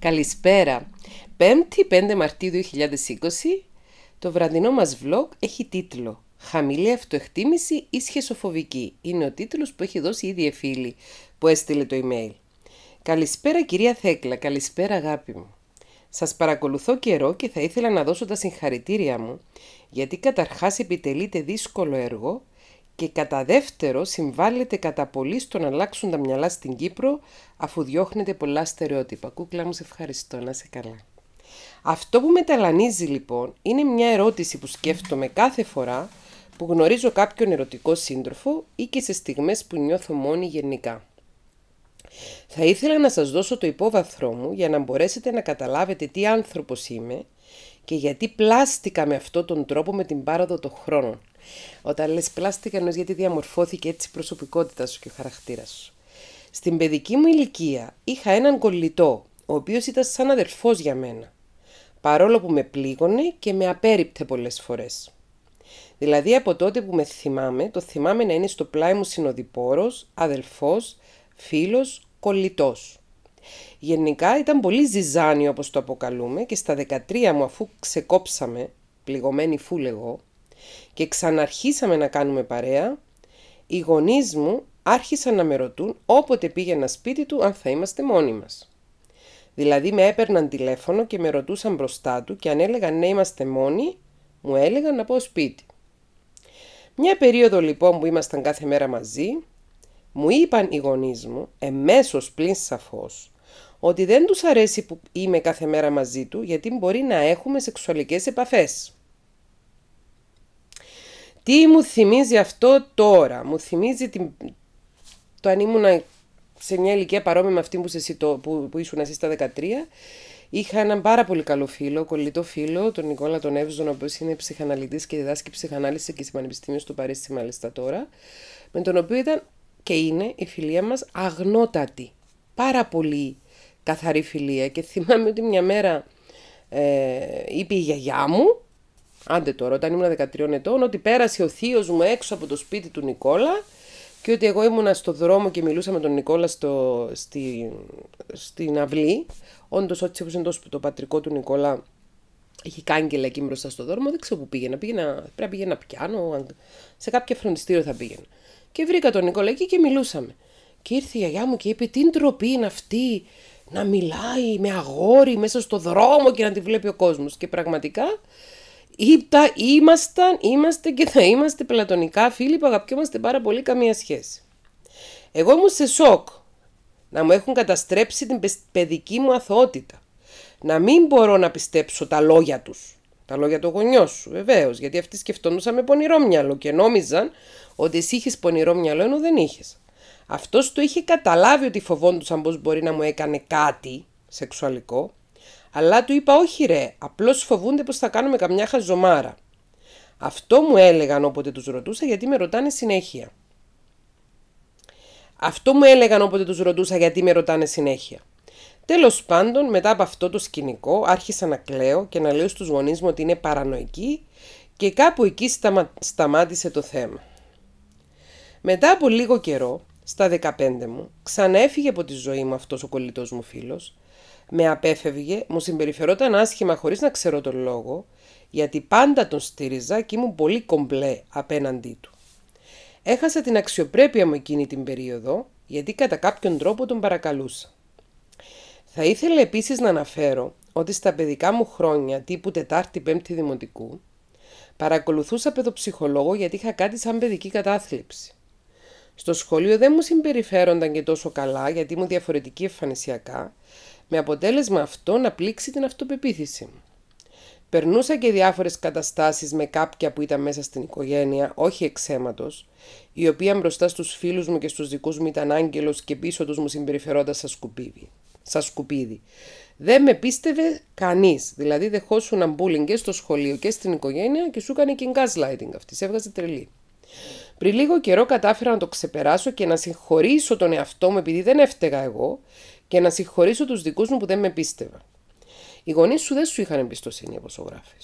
Καλησπέρα. 5η 5 Μαρτίου 2020, το βραδινό μας vlog έχει τίτλο «Χαμηλή αυτοεκτίμηση ή σχεσοφοβική» είναι ο τίτλος που έχει δώσει ιδια φιλη που έστειλε το email. Καλησπέρα κυρία Θέκλα, καλησπέρα αγάπη μου. Σας παρακολουθώ καιρό και θα ήθελα να δώσω τα συγχαρητήρια μου, γιατί καταρχάς επιτελείτε δύσκολο έργο και κατά δεύτερο συμβάλλεται κατά πολύ στο να αλλάξουν τα μυαλά στην Κύπρο αφού διώχνεται πολλά στερεότυπα. Κούκλα μου, σε ευχαριστώ, να σε καλά. Αυτό που με ταλανίζει λοιπόν είναι μια ερώτηση που σκέφτομαι κάθε φορά που γνωρίζω κάποιον ερωτικό σύντροφο ή και σε στιγμές που νιώθω μόνη γενικά. Θα ήθελα να σας δώσω το υπόβαθρό μου για να μπορέσετε να καταλάβετε τι άνθρωπος είμαι και γιατί πλάστηκα με αυτόν τον τρόπο με την πάροδο των χρόνων όταν λες πλάστικα εννοείς γιατί διαμορφώθηκε έτσι η προσωπικότητά σου και ο χαρακτήρας σου. Στην παιδική μου ηλικία είχα έναν κολλητό, ο οποίος ήταν σαν αδερφός για μένα. Παρόλο που με πλήγωνε και με απέριπτε πολλές φορές. Δηλαδή από τότε που με θυμάμαι, το θυμάμαι να είναι στο πλάι μου συνοδοιπόρος, αδελφός, φίλος, κολλητός. Γενικά ήταν πολύ ζυζάνιο όπως το αποκαλούμε και στα 13 μου αφού ξεκόψαμε, πληγωμένη φούλε εγώ, και ξαναρχίσαμε να κάνουμε παρέα, οι γονείς μου άρχισαν να με ρωτούν όποτε πήγαινα σπίτι του αν θα είμαστε μόνοι μας. Δηλαδή με έπαιρναν τηλέφωνο και με ρωτούσαν μπροστά του και αν έλεγαν να είμαστε μόνοι, μου έλεγαν να πω σπίτι. Μια περίοδο λοιπόν που ήμασταν κάθε μέρα μαζί, μου είπαν οι γονείς μου, εμέσως πλην σαφώς, ότι δεν τους αρέσει που είμαι κάθε μέρα μαζί του γιατί μπορεί να έχουμε σεξουαλικές επαφές. Τι μου θυμίζει αυτό τώρα. Μου θυμίζει την... το αν ήμουν σε μια ηλικία παρόμοια με αυτή που, σε που, που ήσουν εσύ στα 13. Είχα έναν πάρα πολύ καλό φίλο, κολλητό φίλο, τον Νικόλα τον Εύζον, ο οποίος είναι ψυχαναλυτής και διδάσκει ψυχανάλυση και στην Πανεπιστήμιο στο Παρίσι, μάλιστα τώρα, με τον οποίο ήταν και είναι η φιλία μας αγνότατη. Πάρα πολύ καθαρή φιλία και θυμάμαι ότι μια μέρα ε, είπε η γιαγιά μου άντε τώρα, όταν ήμουν 13 ετών, ότι πέρασε ο θείος μου έξω από το σπίτι του Νικόλα και ότι εγώ ήμουνα στο δρόμο και μιλούσα με τον Νικόλα στο, στη, στην αυλή. Όντως, ό,τι όπω είναι το, πατρικό του Νικόλα, έχει κάγκελα εκεί μπροστά στο δρόμο. Δεν ξέρω πού πήγαινα. πήγαινα πρέπει να πήγαινα πιάνο, σε κάποιο φροντιστήριο θα πήγαινα. Και βρήκα τον Νικόλα εκεί και μιλούσαμε. Και ήρθε η γιαγιά μου και είπε: Τι ντροπή είναι αυτή να μιλάει με αγόρι μέσα στο δρόμο και να τη βλέπει ο κόσμος. Και πραγματικά Ήπτα, ήμασταν, είμαστε και θα είμαστε πλατωνικά φίλοι που αγαπιόμαστε πάρα πολύ καμία σχέση. Εγώ ήμουν σε σοκ να μου έχουν καταστρέψει την παιδική μου αθωότητα. Να μην μπορώ να πιστέψω τα λόγια τους. Τα λόγια του γονιό σου, βεβαίως, γιατί αυτοί σκεφτόντουσαν με πονηρό μυαλό και νόμιζαν ότι εσύ είχες πονηρό μυαλό ενώ δεν είχες. Αυτός το είχε καταλάβει ότι φοβόντουσαν πως μπορεί να μου έκανε κάτι σεξουαλικό αλλά του είπα όχι ρε, απλώς φοβούνται πως θα κάνουμε καμιά χαζομάρα. Αυτό μου έλεγαν όποτε τους ρωτούσα γιατί με ρωτάνε συνέχεια. Αυτό μου έλεγαν όποτε τους ρωτούσα γιατί με ρωτάνε συνέχεια. Τέλος πάντων, μετά από αυτό το σκηνικό, άρχισα να κλαίω και να λέω στους γονείς μου ότι είναι παρανοϊκή και κάπου εκεί σταμάτησε το θέμα. Μετά από λίγο καιρό, στα 15 μου, ξανά έφυγε από τη ζωή μου αυτός ο κολλητός μου φίλος με απέφευγε, μου συμπεριφερόταν άσχημα χωρίς να ξέρω τον λόγο, γιατί πάντα τον στήριζα και ήμουν πολύ κομπλέ απέναντί του. Έχασα την αξιοπρέπεια μου εκείνη την περίοδο, γιατί κατά κάποιον τρόπο τον παρακαλούσα. Θα ήθελα επίσης να αναφέρω ότι στα παιδικά μου χρόνια, τύπου Τετάρτη Πέμπτη Δημοτικού, παρακολουθούσα παιδοψυχολόγο γιατί είχα κάτι σαν παιδική κατάθλιψη. Στο σχολείο δεν μου συμπεριφέρονταν και τόσο καλά γιατί ήμουν διαφορετική εμφανισιακά με αποτέλεσμα αυτό να πλήξει την αυτοπεποίθηση Περνούσα και διάφορες καταστάσεις με κάποια που ήταν μέσα στην οικογένεια, όχι εξαίματος, η οποία μπροστά στους φίλους μου και στους δικούς μου ήταν άγγελος και πίσω τους μου συμπεριφερόντας σαν σκουπίδι. σκουπίδι. Δεν με πίστευε κανείς, δηλαδή δεχόσουν αμπούλινγκ και στο σχολείο και στην οικογένεια και σου έκανε και gaslighting αυτής, σε έβγαζε τρελή. Πριν λίγο καιρό κατάφερα να το ξεπεράσω και να συγχωρήσω τον εαυτό μου επειδή δεν έφταιγα εγώ και να συγχωρήσω τους δικούς μου που δεν με πίστευαν. Οι γονείς σου δεν σου είχαν εμπιστοσύνη, όπως γράφει.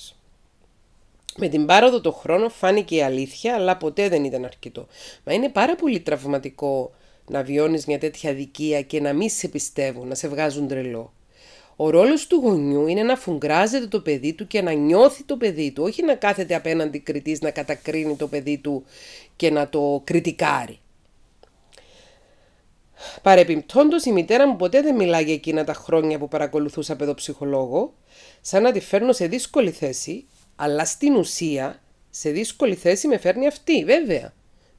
Με την πάροδο το χρόνο φάνηκε η αλήθεια, αλλά ποτέ δεν ήταν αρκετό. Μα είναι πάρα πολύ τραυματικό να βιώνεις μια τέτοια δικία και να μην σε πιστεύουν, να σε βγάζουν τρελό. Ο ρόλος του γονιού είναι να φουγκράζεται το παιδί του και να νιώθει το παιδί του, όχι να κάθεται απέναντι κριτής να κατακρίνει το παιδί του και να το κριτικάρει. Παρεπιπτόντω, η μητέρα μου ποτέ δεν για εκείνα τα χρόνια που παρακολουθούσα παιδοψυχολόγο, σαν να τη φέρνω σε δύσκολη θέση, αλλά στην ουσία σε δύσκολη θέση με φέρνει αυτή, βέβαια.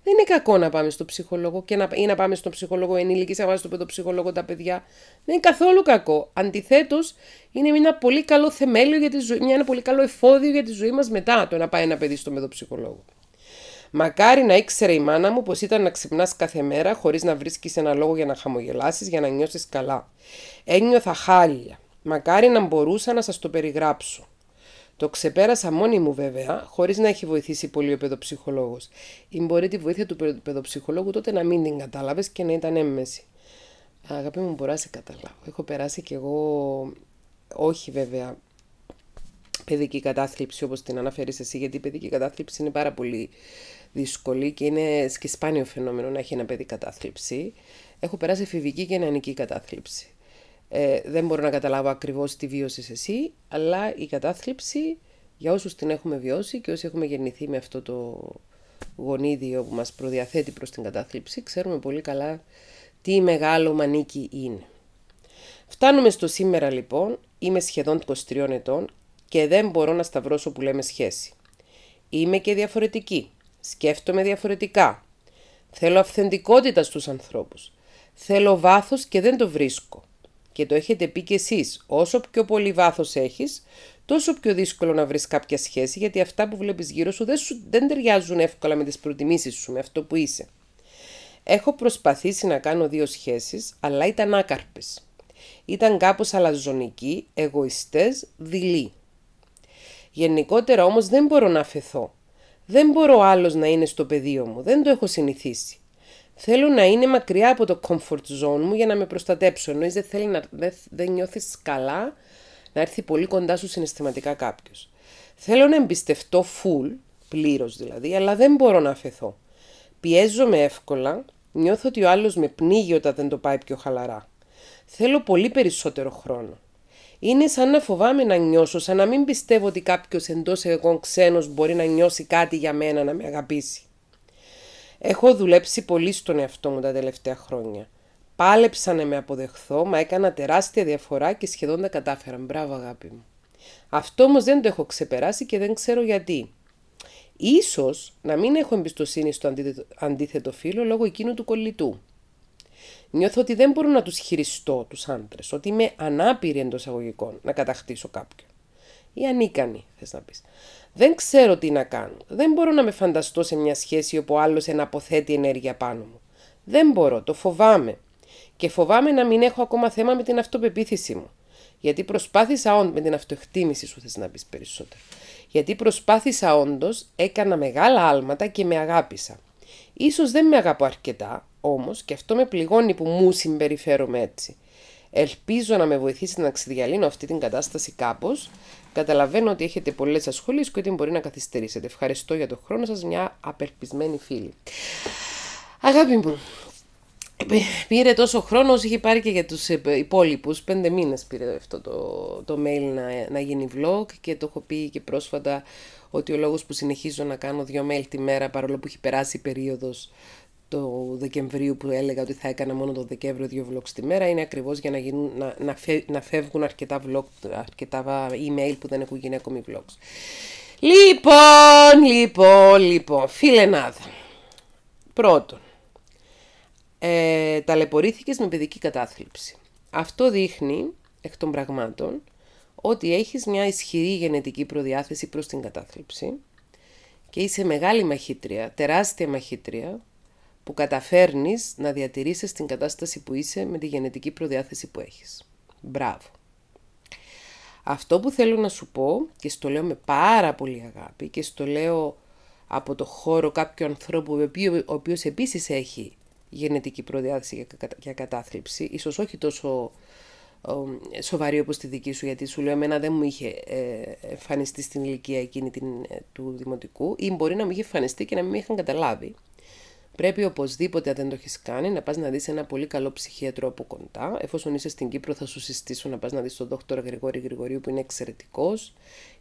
Δεν είναι κακό να πάμε στο ψυχολόγο και να, ή να πάμε στον ψυχολόγο ενήλικης, να βάζει στο παιδοψυχολόγο τα παιδιά. Δεν είναι καθόλου κακό. Αντιθέτως, είναι ένα πολύ καλό θεμέλιο για τη ζωή, ένα πολύ καλό εφόδιο για τη ζωή μας μετά το να πάει ένα παιδί στον παιδοψυχολόγο. Μακάρι να ήξερε η μάνα μου πως ήταν να ξυπνάς κάθε μέρα χωρίς να βρίσκεις ένα λόγο για να χαμογελάσεις, για να νιώσεις καλά. Ένιωθα χάλια. Μακάρι να μπορούσα να σας το περιγράψω. Το ξεπέρασα μόνη μου βέβαια, χωρίς να έχει βοηθήσει πολύ ο παιδοψυχολόγος. Ή μπορεί τη βοήθεια του παιδοψυχολόγου τότε να μην την κατάλαβες και να ήταν έμμεση. Αγαπητοί μου, μπορεί να σε καταλάβω. Έχω περάσει κι εγώ, όχι βέβαια παιδική κατάθλιψη όπως την αναφέρεις εσύ, γιατί η παιδική κατάθλιψη είναι πάρα πολύ δύσκολη και είναι και σπάνιο φαινόμενο να έχει ένα παιδί κατάθλιψη. Έχω περάσει εφηβική και νεανική κατάθλιψη. Ε, δεν μπορώ να καταλάβω ακριβώς τι βίωσες εσύ, αλλά η κατάθλιψη για όσους την έχουμε βιώσει και όσοι έχουμε γεννηθεί με αυτό το γονίδιο που μας προδιαθέτει προς την κατάθλιψη, ξέρουμε πολύ καλά τι μεγάλο μανίκι είναι. Φτάνουμε στο σήμερα λοιπόν, είμαι σχεδόν 23 ετών και δεν μπορώ να σταυρώσω που λέμε σχέση. Είμαι και διαφορετική. Σκέφτομαι διαφορετικά. Θέλω αυθεντικότητα στους ανθρώπους. Θέλω βάθος και δεν το βρίσκω. Και το έχετε πει κι εσείς, όσο πιο πολύ βάθος έχεις, τόσο πιο δύσκολο να βρεις κάποια σχέση, γιατί αυτά που βλέπεις γύρω σου δεν, δεν ταιριάζουν εύκολα με τις προτιμήσεις σου, με αυτό που είσαι. Έχω προσπαθήσει να κάνω δύο σχέσεις, αλλά ήταν άκαρπες. Ήταν κάπως αλαζονικοί, εγωιστές, δειλοί. Γενικότερα όμως δεν μπορώ να αφαιθώ. Δεν μπορώ άλλος να είναι στο πεδίο μου, δεν το έχω συνηθίσει. Θέλω να είναι μακριά από το comfort zone μου για να με προστατέψω. Ενώ δεν, θέλει να, δεν, δεν νιώθεις καλά να έρθει πολύ κοντά σου συναισθηματικά κάποιος. Θέλω να εμπιστευτώ full, πλήρως δηλαδή, αλλά δεν μπορώ να αφαιθώ. Πιέζομαι εύκολα, νιώθω ότι ο άλλος με πνίγει όταν δεν το πάει πιο χαλαρά. Θέλω πολύ περισσότερο χρόνο. Είναι σαν να φοβάμαι να νιώσω, σαν να μην πιστεύω ότι κάποιος εντός εγώ ξένος μπορεί να νιώσει κάτι για μένα, να με αγαπήσει. Έχω δουλέψει πολύ στον εαυτό μου τα τελευταία χρόνια. Πάλεψα να με αποδεχθώ, μα έκανα τεράστια διαφορά και σχεδόν τα κατάφερα. Μπράβο, αγάπη μου. Αυτό όμως δεν το έχω ξεπεράσει και δεν ξέρω γιατί. Ίσως να μην έχω εμπιστοσύνη στο αντίθετο, φίλο λόγω εκείνου του κολλητού νιώθω ότι δεν μπορώ να τους χειριστώ τους άντρες, ότι είμαι ανάπηρη εντός αγωγικών να κατακτήσω κάποιον. Ή ανίκανη, θες να πεις. Δεν ξέρω τι να κάνω. Δεν μπορώ να με φανταστώ σε μια σχέση όπου άλλο εναποθέτει ενέργεια πάνω μου. Δεν μπορώ, το φοβάμαι. Και φοβάμαι να μην έχω ακόμα θέμα με την αυτοπεποίθησή μου. Γιατί προσπάθησα όντως, με την αυτοεκτίμηση σου θες να πεις περισσότερο. Γιατί προσπάθησα όντως, έκανα μεγάλα άλματα και με αγάπησα. Σω δεν με αγαπώ αρκετά, όμως και αυτό με πληγώνει που μου συμπεριφέρομαι έτσι. Ελπίζω να με βοηθήσει να ξεδιαλύνω αυτή την κατάσταση κάπως. Καταλαβαίνω ότι έχετε πολλές ασχολίες και ότι μπορεί να καθυστερήσετε. Ευχαριστώ για τον χρόνο σας, μια απελπισμένη φίλη. Αγάπη μου, πήρε τόσο χρόνο όσο είχε πάρει και για τους ε, υπόλοιπους. Πέντε μήνες πήρε αυτό το, το mail να, να γίνει vlog και το έχω πει και πρόσφατα ότι ο λόγος που συνεχίζω να κάνω δύο mail τη μέρα παρόλο που έχει περάσει η περίοδος το Δεκεμβρίου που έλεγα ότι θα έκανα μόνο το Δεκέμβριο δύο vlogs τη μέρα είναι ακριβώς για να, γίνουν, να, να, φε, να φεύγουν αρκετά, vlog, αρκετά email που δεν έχουν γίνει ακόμη vlogs. Λοιπόν, λοιπόν, λοιπόν, φίλε δω. πρώτον, ε, ταλαιπωρήθηκες με παιδική κατάθλιψη. Αυτό δείχνει, εκ των πραγμάτων, ότι έχεις μια ισχυρή γενετική προδιάθεση προς την κατάθλιψη και είσαι μεγάλη μαχήτρια, τεράστια μαχήτρια, που καταφέρνεις να διατηρήσεις την κατάσταση που είσαι με τη γενετική προδιάθεση που έχεις. Μπράβο. Αυτό που θέλω να σου πω και στο λέω με πάρα πολύ αγάπη και στο λέω από το χώρο κάποιου ανθρώπου ο οποίος επίσης έχει γενετική προδιάθεση για κατάθλιψη, ίσως όχι τόσο σοβαρή όπως τη δική σου, γιατί σου λέω εμένα δεν μου είχε ε, εμφανιστεί στην ηλικία εκείνη ε, του δημοτικού ή μπορεί να μου είχε εμφανιστεί και να μην με είχαν καταλάβει. Πρέπει οπωσδήποτε, αν δεν το έχεις κάνει, να πας να δεις ένα πολύ καλό ψυχίατρο από κοντά. Εφόσον είσαι στην Κύπρο, θα σου συστήσω να πας να δεις τον δόκτωρα Γρηγόρη Γρηγορίου, που είναι εξαιρετικός.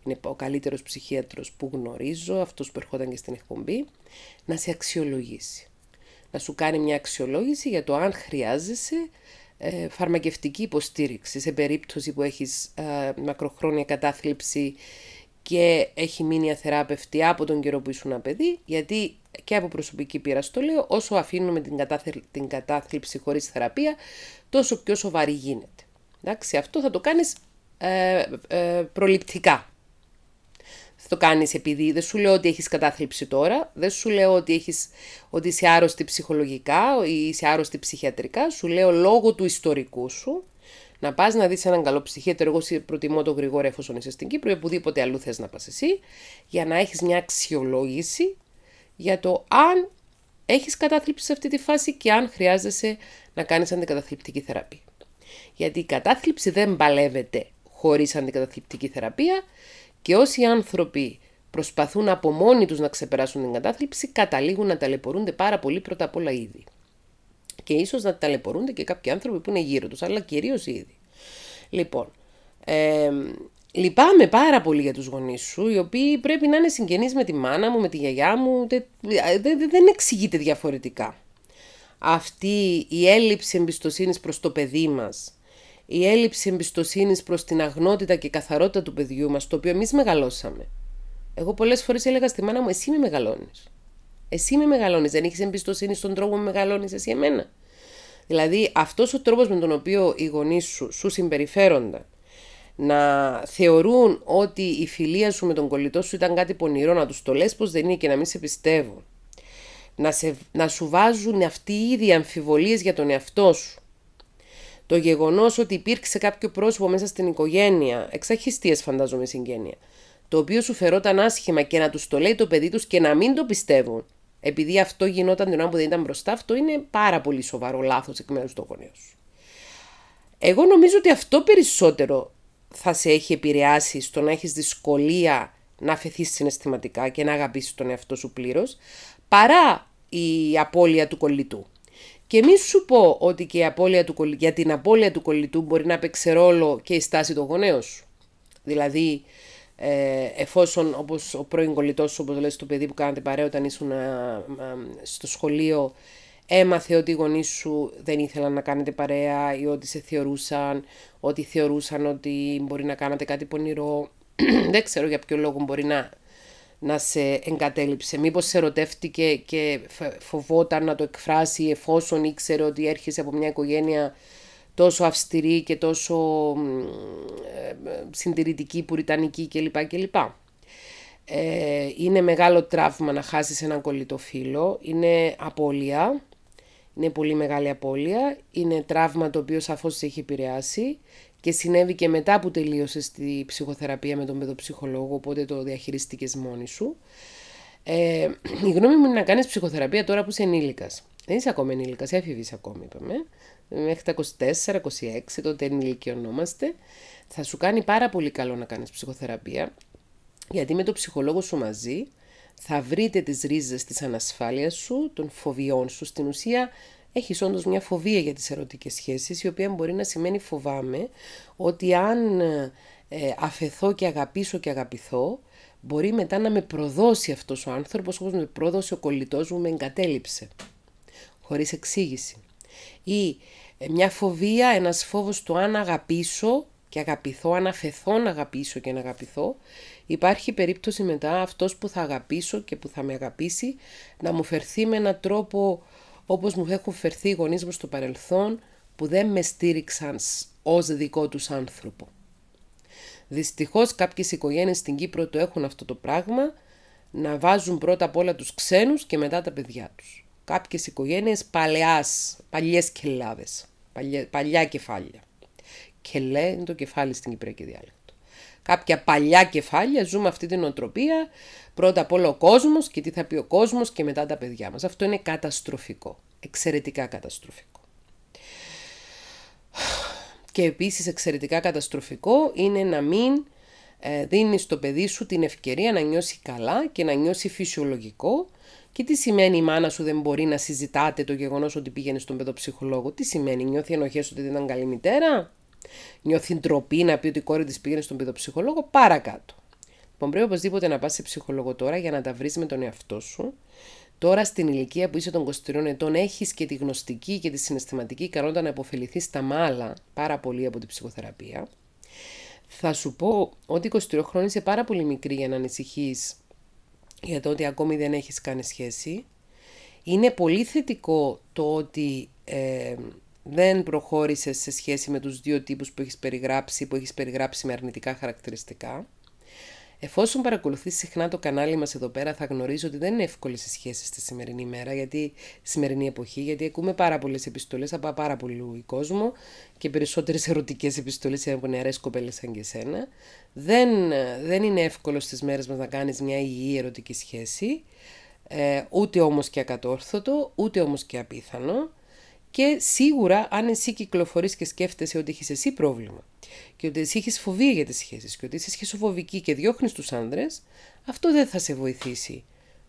Είναι ο καλύτερος ψυχίατρος που γνωρίζω, αυτός που ερχόταν και στην εκπομπή. Να σε αξιολογήσει. Να σου κάνει μια αξιολόγηση για το αν χρειάζεσαι ε, φαρμακευτική υποστήριξη σε περίπτωση που έχεις ε, μακροχρόνια κατάθλιψη και έχει μείνει αθεράπευτη από τον καιρό που ήσουν παιδί, γιατί και από προσωπική πείρα στο λέω, όσο αφήνουμε την, την κατάθλιψη χωρίς θεραπεία, τόσο πιο σοβαρή γίνεται. Εντάξει, αυτό θα το κάνεις ε, ε, προληπτικά. Θα το κάνεις επειδή δεν σου λέω ότι έχεις κατάθλιψη τώρα, δεν σου λέω ότι, έχεις, ότι είσαι άρρωστη ψυχολογικά ή είσαι άρρωστη ψυχιατρικά, σου λέω λόγω του ιστορικού σου, να πας να δεις έναν καλό ψυχίατρο. Εγώ προτιμώ το γρήγορα εφόσον είσαι στην Κύπρο ή οπουδήποτε αλλού θες να πας εσύ, για να έχεις μια αξιολόγηση για το αν έχεις κατάθλιψη σε αυτή τη φάση και αν χρειάζεσαι να κάνεις αντικαταθλιπτική θεραπεία. Γιατί η κατάθλιψη δεν παλεύεται χωρίς αντικαταθλιπτική θεραπεία και όσοι άνθρωποι προσπαθούν από μόνοι τους να ξεπεράσουν την κατάθλιψη καταλήγουν να ταλαιπωρούνται πάρα πολύ πρώτα απ' όλα ήδη και ίσως να ταλαιπωρούνται και κάποιοι άνθρωποι που είναι γύρω τους, αλλά κυρίως ήδη. Λοιπόν, ε, λυπάμαι πάρα πολύ για τους γονείς σου, οι οποίοι πρέπει να είναι συγγενείς με τη μάνα μου, με τη γιαγιά μου, δεν, δεν εξηγείται διαφορετικά. Αυτή η έλλειψη εμπιστοσύνης προς το παιδί μας, η έλλειψη εμπιστοσύνης προς την αγνότητα και καθαρότητα του παιδιού μας, το οποίο εμείς μεγαλώσαμε. Εγώ πολλές φορές έλεγα στη μάνα μου, εσύ με μεγαλώνεις. Εσύ με μεγαλώνεις. Δεν έχεις εμπιστοσύνη στον τρόπο που μεγαλώνεις εσύ εμένα. Δηλαδή, αυτός ο τρόπος με τον οποίο οι γονείς σου, σου συμπεριφέρονται να θεωρούν ότι η φιλία σου με τον κολλητό σου ήταν κάτι πονηρό, να τους το λες πως δεν είναι και να μην σε πιστεύουν. Να, σε, να σου βάζουν αυτοί οι ίδιοι αμφιβολίες για τον εαυτό σου. Το γεγονός ότι υπήρξε κάποιο πρόσωπο μέσα στην οικογένεια, εξαχιστίες φαντάζομαι συγγένεια, το οποίο σου φερόταν άσχημα και να τους το λέει το παιδί τους και να μην το πιστεύουν, επειδή αυτό γινόταν την ώρα που δεν ήταν μπροστά, αυτό είναι πάρα πολύ σοβαρό λάθος εκ μέρους του γονέου σου. Εγώ νομίζω ότι αυτό περισσότερο θα σε έχει επηρεάσει στο να έχεις δυσκολία να αφαιθείς συναισθηματικά και να αγαπήσεις τον εαυτό σου πλήρως, παρά η απώλεια του κολλητού. Και μη σου πω ότι και η απώλεια του, για την απώλεια του κολλητού μπορεί να παίξει ρόλο και η στάση του γονέων σου. Δηλαδή, ε, εφόσον όπως ο πρώην κολλητός σου, όπως λες το παιδί που κάνατε παρέα όταν ήσουν στο σχολείο, έμαθε ότι οι γονείς σου δεν ήθελαν να κάνετε παρέα ή ότι σε θεωρούσαν, ότι θεωρούσαν ότι μπορεί να κάνατε κάτι πονηρό. δεν ξέρω για ποιο λόγο μπορεί να, να σε εγκατέλειψε. Μήπως σε ερωτεύτηκε και φοβόταν να το εκφράσει εφόσον ήξερε ότι έρχεσαι από μια οικογένεια τόσο αυστηρή και τόσο ε, συντηρητική, πουριτανική κλπ. κλπ. Ε, είναι μεγάλο τραύμα να χάσεις έναν κολλητό φίλο, είναι απώλεια, είναι πολύ μεγάλη απώλεια, είναι τραύμα το οποίο σαφώς σε έχει επηρεάσει και συνέβη και μετά που τελείωσες τη ψυχοθεραπεία με τον παιδοψυχολόγο, οπότε το διαχειριστήκες μόνη σου. Ε, η γνώμη μου είναι να κάνεις ψυχοθεραπεία τώρα που είσαι ενήλικας. Δεν είσαι ακόμα ενήλικας, έφηβης ακόμη είπαμε μέχρι τα 24-26, τότε ενηλικιωνόμαστε, θα σου κάνει πάρα πολύ καλό να κάνεις ψυχοθεραπεία, γιατί με τον ψυχολόγο σου μαζί θα βρείτε τις ρίζες της ανασφάλειας σου, των φοβιών σου. Στην ουσία έχεις όντως μια φοβία για τις ερωτικές σχέσεις, η οποία μπορεί να σημαίνει φοβάμαι ότι αν αφεθώ αφαιθώ και αγαπήσω και αγαπηθώ, μπορεί μετά να με προδώσει αυτός ο άνθρωπος όπως με πρόδωσε ο κολλητός μου, με εγκατέλειψε, χωρίς εξήγηση ή ε, μια φοβία, ένας φόβος του αν αγαπήσω και αγαπηθώ, αν αφαιθώ να αγαπήσω και να αγαπηθώ, υπάρχει περίπτωση μετά αυτός που θα αγαπήσω και που θα με αγαπήσει να μου φερθεί με έναν τρόπο όπως μου έχουν φερθεί οι γονείς μου στο παρελθόν που δεν με στήριξαν ως δικό τους άνθρωπο. Δυστυχώς κάποιες οικογένειες στην Κύπρο το έχουν αυτό το πράγμα, να βάζουν πρώτα απ' όλα τους ξένους και μετά τα παιδιά τους κάποιες οικογένειες παλαιάς, παλιές κελάδες, παλιά, κεφάλια. Κελέ είναι το κεφάλι στην Κυπριακή διάλεκτο. Κάποια παλιά κεφάλια ζούμε αυτή την οτροπία, πρώτα απ' όλα ο κόσμος και τι θα πει ο κόσμος και μετά τα παιδιά μας. Αυτό είναι καταστροφικό, εξαιρετικά καταστροφικό. Και επίσης εξαιρετικά καταστροφικό είναι να μην ε, δίνεις το παιδί σου την ευκαιρία να νιώσει καλά και να νιώσει φυσιολογικό και τι σημαίνει η μάνα σου δεν μπορεί να συζητάτε το γεγονός ότι πήγαινε στον παιδοψυχολόγο. Τι σημαίνει, νιώθει ενοχές ότι δεν ήταν καλή μητέρα. Νιώθει ντροπή να πει ότι η κόρη της πήγαινε στον παιδοψυχολόγο. Παρακάτω. Λοιπόν, πρέπει οπωσδήποτε να πας σε ψυχολόγο τώρα για να τα βρεις με τον εαυτό σου. Τώρα στην ηλικία που είσαι των 23 ετών έχεις και τη γνωστική και τη συναισθηματική ικανότητα να υποφεληθείς τα μάλα πάρα πολύ από την ψυχοθεραπεία. Θα σου πω ότι 23 χρόνια είσαι πάρα πολύ μικρή για να ανησυχείς για το ότι ακόμη δεν έχεις κάνει σχέση. Είναι πολύ θετικό το ότι ε, δεν προχώρησες σε σχέση με τους δύο τύπους που έχεις περιγράψει, που έχεις περιγράψει με αρνητικά χαρακτηριστικά. Εφόσον παρακολουθείς συχνά το κανάλι μας εδώ πέρα, θα γνωρίζω ότι δεν είναι εύκολες οι σχέσεις στη σημερινή μέρα, γιατί σημερινή εποχή, γιατί ακούμε πάρα πολλές επιστολές από πάρα πολύ κόσμο και περισσότερες ερωτικές επιστολές από νεαρές κοπέλες σαν και σένα. Δεν, δεν είναι εύκολο στις μέρες μας να κάνεις μια υγιή ερωτική σχέση. Ε, ούτε όμως και ακατόρθωτο, ούτε όμως και απίθανο και σίγουρα αν εσύ κυκλοφορείς και σκέφτεσαι ότι έχεις εσύ πρόβλημα και ότι εσύ έχεις φοβία για τις σχέσεις και ότι είσαι σχεσοφοβική και διώχνεις τους άνδρες, αυτό δεν θα σε βοηθήσει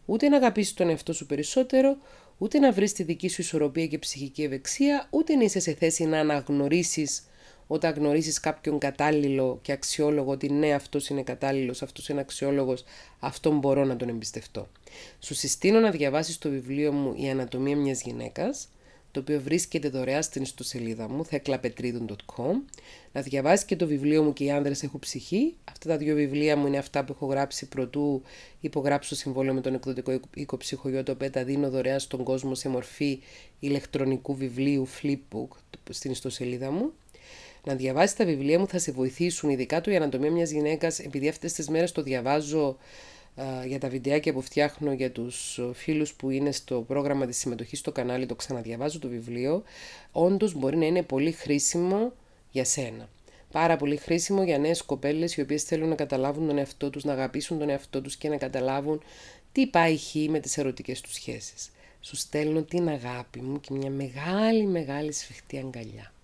ούτε να αγαπήσεις τον εαυτό σου περισσότερο, ούτε να βρεις τη δική σου ισορροπία και ψυχική ευεξία, ούτε να είσαι σε θέση να αναγνωρίσεις όταν γνωρίσεις κάποιον κατάλληλο και αξιόλογο ότι ναι, αυτός είναι κατάλληλος, αυτός είναι αξιόλογος, αυτόν μπορώ να τον εμπιστευτώ. Σου συστήνω να διαβάσεις το βιβλίο μου Η Ανατομία μιας γυναίκας το οποίο βρίσκεται δωρεά στην ιστοσελίδα μου, theklapetridon.com. Να διαβάσει και το βιβλίο μου και οι άνδρες έχουν ψυχή. Αυτά τα δύο βιβλία μου είναι αυτά που έχω γράψει πρωτού υπογράψω συμβόλαιο με τον εκδοτικό οίκο το οποίο τα δίνω δωρεά στον κόσμο σε μορφή ηλεκτρονικού βιβλίου flipbook στην ιστοσελίδα μου. Να διαβάσει τα βιβλία μου θα σε βοηθήσουν, ειδικά του η ανατομία μιας γυναίκας, επειδή αυτές τις μέρες το διαβάζω για τα βιντεάκια που φτιάχνω για τους φίλους που είναι στο πρόγραμμα της συμμετοχής στο κανάλι, το ξαναδιαβάζω το βιβλίο, όντως μπορεί να είναι πολύ χρήσιμο για σένα. Πάρα πολύ χρήσιμο για νέες κοπέλες οι οποίες θέλουν να καταλάβουν τον εαυτό τους, να αγαπήσουν τον εαυτό τους και να καταλάβουν τι πάει χ με τις ερωτικές τους σχέσεις. Σου στέλνω την αγάπη μου και μια μεγάλη μεγάλη σφιχτή αγκαλιά.